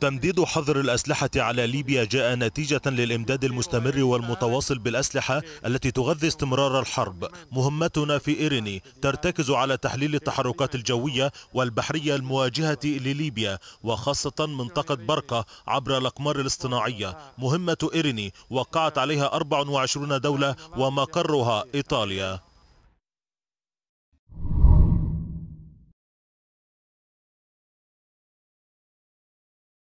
تمديد حظر الأسلحة على ليبيا جاء نتيجة للإمداد المستمر والمتواصل بالأسلحة التي تغذي استمرار الحرب مهمتنا في إيريني ترتكز على تحليل التحركات الجوية والبحرية المواجهة لليبيا وخاصة منطقة برقة عبر الأقمار الاصطناعية مهمة إيريني وقعت عليها 24 دولة ومقرها إيطاليا